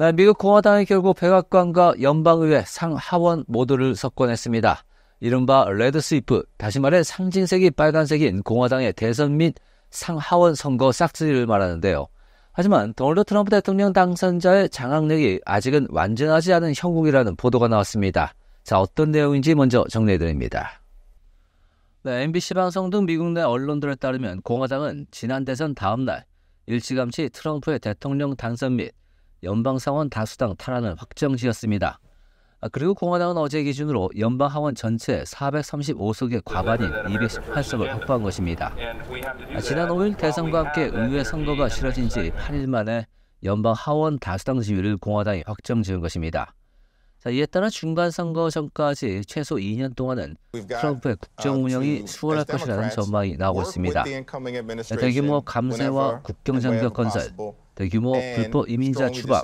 네, 미국 공화당이 결국 백악관과 연방의회 상하원 모두를 석권했습니다. 이른바 레드 스위프, 다시 말해 상징색이 빨간색인 공화당의 대선 및 상하원 선거 싹쓸이를 말하는데요. 하지만 도널드 트럼프 대통령 당선자의 장악력이 아직은 완전하지 않은 형국이라는 보도가 나왔습니다. 자, 어떤 내용인지 먼저 정리해드립니다. 네, MBC 방송 등 미국 내 언론들에 따르면 공화당은 지난 대선 다음날 일찌감치 트럼프의 대통령 당선 및 연방상원 다수당 탈환을 확정지었습니다. 아, 그리고 공화당은 어제 기준으로 연방 하원 전체 435석의 과반인 218석을 확보한 것입니다. 아, 지난 5일 대선과 함께 의회 선거가 치러진 지 8일 만에 연방 하원 다수당 지위를 공화당이 확정지은 것입니다. 자, 이에 따라 중간 선거 전까지 최소 2년 동안은 트럼프의 국정 운영이 수월할 것이라는 전망이 나오고 있습니다. 아, 대규모 감세와 국경 장벽 건설, 대규모 불법 이민자 추방,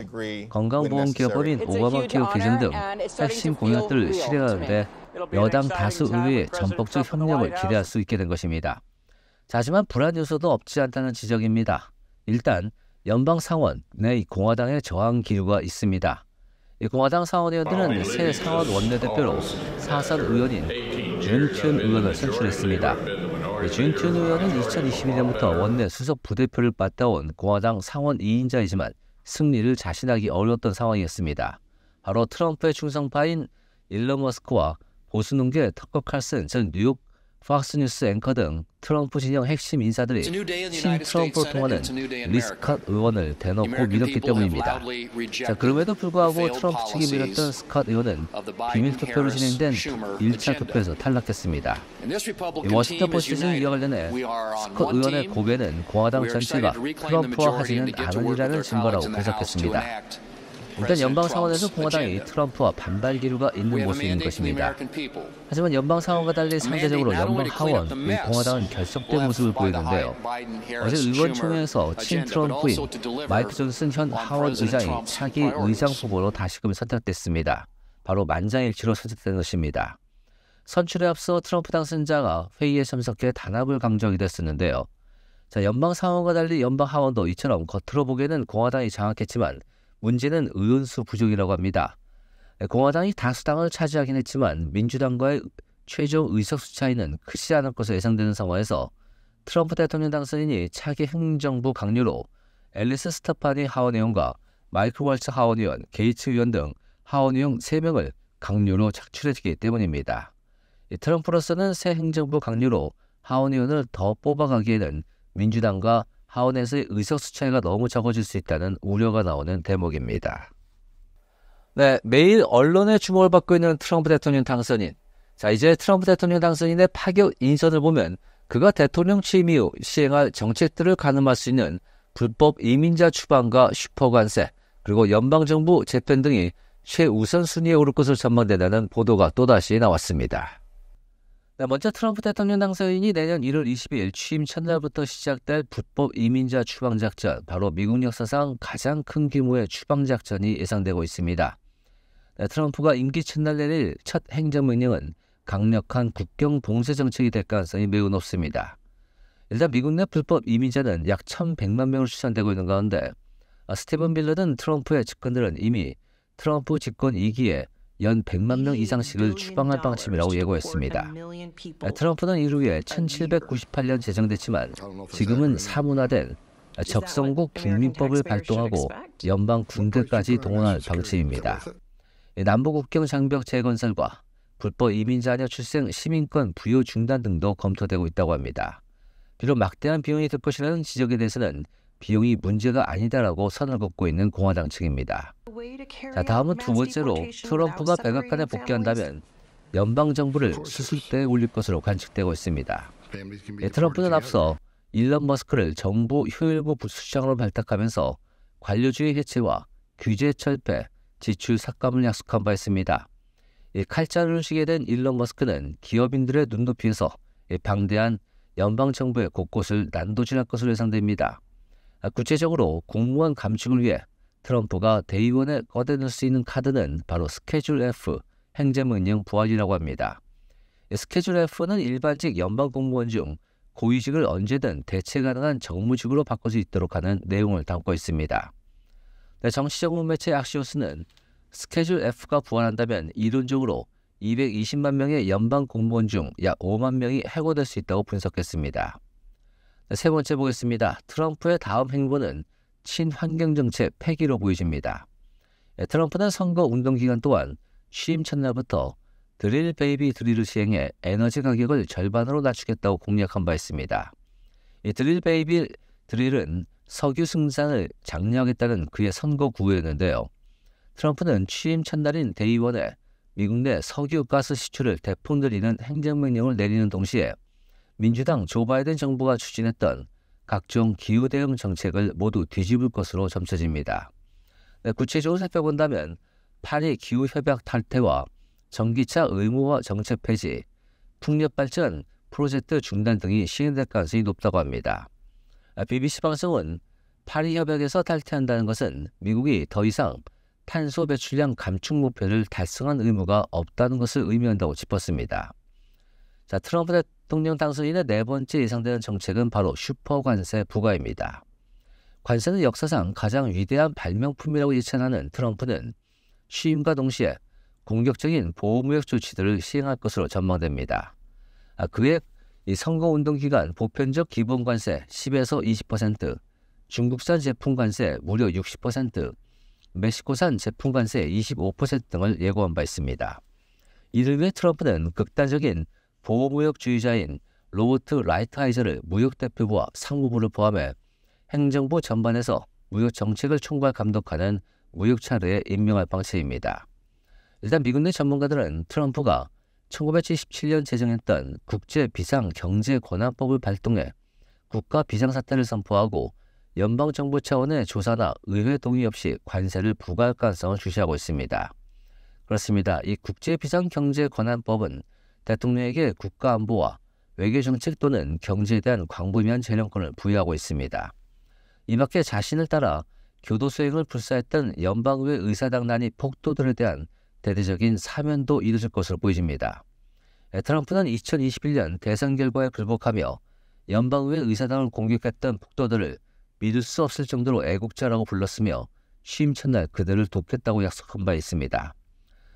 건강보험개업법인 오바마 개혁 개정 등 핵심 공약들을 실행하는데 여당 다수 의회의 전폭적 협력을 기대할 수 있게 된 것입니다. 하지만 불안 요소도 없지 않다는 지적입니다. 일단 연방 상원 내 공화당의 저항 기류가 있습니다. 공화당 상원의원들은 새 상원 원내대표로 사선 의원인 윤준 의원을 선출했습니다. 윤준 네, 의원은 2021년부터 원내 수석 부대표를 맡아온 공화당 상원 2인자이지만 승리를 자신하기 어려웠던 상황이었습니다. 바로 트럼프의 충성파인 일러 머스크와 보수농계 터커 칼슨 전 뉴욕 팍스뉴스 앵커 등 트럼프 진영 핵심 인사들이 신 트럼프를 통하는 리스컷 의원을 대놓고 밀었기 때문입니다. 자, 그럼에도 불구하고 트럼프 측이 밀었던 스컷 의원은 비밀 투표로 진행된 1차 투표에서 탈락했습니다. 워싱턴 포스트는 이와 관련해 스컷 의원의 고배는 공화당 전체가 트럼프와 하지는 않으리라는 증거라고 분석했습니다. 일단 연방 상원에서 공화당이 트럼프와 반발 기류가 있는 모습인 것입니다. 하지만 연방 상원과 달리 상대적으로 연방 하원, 이 공화당은 결속된 모습을 보이는데요. 어제 의원총회에서 친 트럼프인 마이크 존슨 현 하원 의장이 차기 의장 후보로 다시금 선택됐습니다. 바로 만장일치로 선택된 것입니다. 선출에 앞서 트럼프 당선자가 회의에 참석해 단합을 강조하기도했었는데요. 자, 연방 상원과 달리 연방 하원도 이처럼 겉으로 보기에는 공화당이 장악했지만 문제는 의원수 부족이라고 합니다. 네, 공화당이 다수당을 차지하긴 했지만 민주당과의 최종 의석수 차이는 크지 않을 것으로 예상되는 상황에서 트럼프 대통령 당선인이 차기 행정부 강요로 앨리스 스타파니 하원의원과 마이크 월츠 하원의원, 게이츠 의원 등 하원의원 3명을 강요로 착출해주기 때문입니다. 트럼프로서는 새 행정부 강요로 하원의원을 더 뽑아가기에는 민주당과 하원에서의 의석수차이가 너무 적어질 수 있다는 우려가 나오는 대목입니다. 네, 매일 언론의 주목을 받고 있는 트럼프 대통령 당선인. 자, 이제 트럼프 대통령 당선인의 파격 인선을 보면 그가 대통령 취임 이후 시행할 정책들을 가늠할 수 있는 불법 이민자 추방과 슈퍼관세, 그리고 연방정부 재편 등이 최우선 순위에 오를 것을 전망된다는 보도가 또다시 나왔습니다. 네, 먼저 트럼프 대통령 당선인이 내년 1월 20일 취임 첫날부터 시작될 불법 이민자 추방작전, 바로 미국 역사상 가장 큰 규모의 추방작전이 예상되고 있습니다. 네, 트럼프가 임기 첫날 내릴 첫 행정명령은 강력한 국경 봉쇄 정책이 될 가능성이 매우 높습니다. 일단 미국 내 불법 이민자는 약 1,100만 명을 추산되고 있는 가운데 아, 스티븐 빌러든 트럼프의 측근들은 이미 트럼프 집권 2기에 연 100만 명 이상씩을 추방할 방침이라고 예고했습니다. 아, 트럼프는 이후에 1798년 제정됐지만 지금은 사문화된 적성국 국민법을 발동하고 연방 군대까지 동원할 방침입니다. 예, 남부 국경 장벽 재건설과 불법 이민자녀 출생 시민권 부여 중단 등도 검토되고 있다고 합니다. 비록 막대한 비용이 득보시는 지적에 대해서는 비용이 문제가 아니다라고 선을 긋고 있는 공화당 측입니다. 자, 다음은 두 번째로 트럼프가 백악관에 복귀한다면 연방 정부를 수술대에 올릴 것으로 관측되고 있습니다. 예, 트럼프는 앞서 일론 머스크를 정부 효율부 부수장으로 발탁하면서 관료주의 해체와 규제 철폐, 지출 삭감을 약속한 바 있습니다. 이 칼자루를 쉬게 된 일론 머스크는 기업인들의 눈높이에서 방대한 연방 정부의 곳곳을 난도질할 것으로 예상됩니다. 아, 구체적으로 공무원 감축을 위해 트럼프가 대의원에 꺼내놓을 수 있는 카드는 바로 스케줄 F 행정명령 부활이라고 합니다. 스케줄 F는 일반직 연방 공무원 중 고위직을 언제든 대체 가능한 정무직으로 바꿀 수 있도록 하는 내용을 담고 있습니다. 네, 정치적문 매체 악시오스는 스케줄 F가 부활한다면 이론적으로 220만 명의 연방 공무원 중 약 5만 명이 해고될 수 있다고 분석했습니다. 세 번째 보겠습니다. 트럼프의 다음 행보는 친환경 정책 폐기로 보여집니다. 예, 트럼프는 선거 운동 기간 또한 취임 첫날부터 드릴 베이비 드릴을 시행해 에너지 가격을 절반으로 낮추겠다고 공약한 바 있습니다. 드릴 베이비 드릴은 석유 승산을 장려하겠다는 그의 선거 구호였는데요. 트럼프는 취임 첫날인 데이원에 미국 내 석유 가스 시출을 대폭 늘리는 행정명령을 내리는 동시에 민주당 조 바이든 정부가 추진했던 각종 기후 대응 정책을 모두 뒤집을 것으로 점쳐집니다. 네, 구체적으로 살펴본다면 파리 기후 협약 탈퇴와 전기차 의무화 정책 폐지, 풍력 발전 프로젝트 중단 등이 시행될 가능성이 높다고 합니다. BBC 아, 방송은 파리 협약에서 탈퇴한다는 것은 미국이 더 이상 탄소 배출량 감축 목표를 달성한 의무가 없다는 것을 의미한다고 짚었습니다. 자, 트럼프 대통령 당선인의 네 번째 예상되는 정책은 바로 슈퍼관세 부과입니다. 관세는 역사상 가장 위대한 발명품이라고 예찬하는 트럼프는 취임과 동시에 공격적인 보호무역 조치들을 시행할 것으로 전망됩니다. 아, 그의 이 선거운동 기간 보편적 기본관세 10에서 20%, 중국산 제품관세 무려 60%, 멕시코산 제품관세 25% 등을 예고한 바 있습니다. 이를 위해 트럼프는 극단적인 보호무역주의자인 로버트 라이트하이저를 무역대표부와 상무부를 포함해 행정부 전반에서 무역정책을 총괄 감독하는 무역차례에 임명할 방침입니다 일단 미국 내 전문가들은 트럼프가 1977년 제정했던 국제 비상 경제 권한법을 발동해 국가 비상사태를 선포하고 연방정부 차원의 조사나 의회 동의 없이 관세를 부과할 가능성을 주시하고 있습니다. 그렇습니다. 이 국제 비상 경제 권한법은 대통령에게 국가안보와 외교정책 또는 경제에 대한 광범위한 재량권을 부여하고 있습니다. 이 밖에 자신을 따라 교도 수행을 불사했던 연방의회 의사당 난이 폭도들에 대한 대대적인 사면도 이루어질 것으로 보여집니다. 트럼프는 2021년 대선 결과에 굴복하며 연방의회 의사당을 공격했던 폭도들을 믿을 수 없을 정도로 애국자라고 불렀으며 취임 첫날 그들을 돕겠다고 약속한 바 있습니다.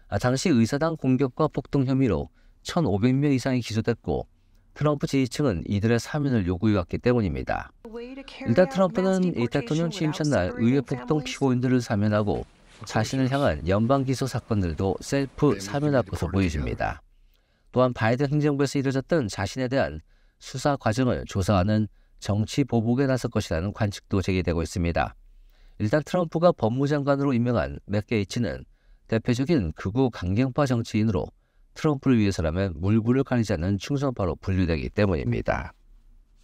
아, 당시 의사당 공격과 폭동 혐의로 1,500명 이상이 기소됐고 트럼프 지지층은 이들의 사면을 요구해왔기 때문입니다. 일단 트럼프는 이 대통령 취임 첫날 의회 폭동 피고인들을 사면하고 자신을 향한 연방 기소 사건들도 셀프 사면 앞에서 보여집니다. 또한 바이든 행정부에서 이뤄졌던 자신에 대한 수사 과정을 조사하는 정치 보복에 나설 것이라는 관측도 제기되고 있습니다. 일단 트럼프가 법무장관으로 임명한 맥게이츠는 대표적인 극우 강경파 정치인으로 트럼프를 위해서라면 물불을 가리지 않는 충성파로 분류되기 때문입니다.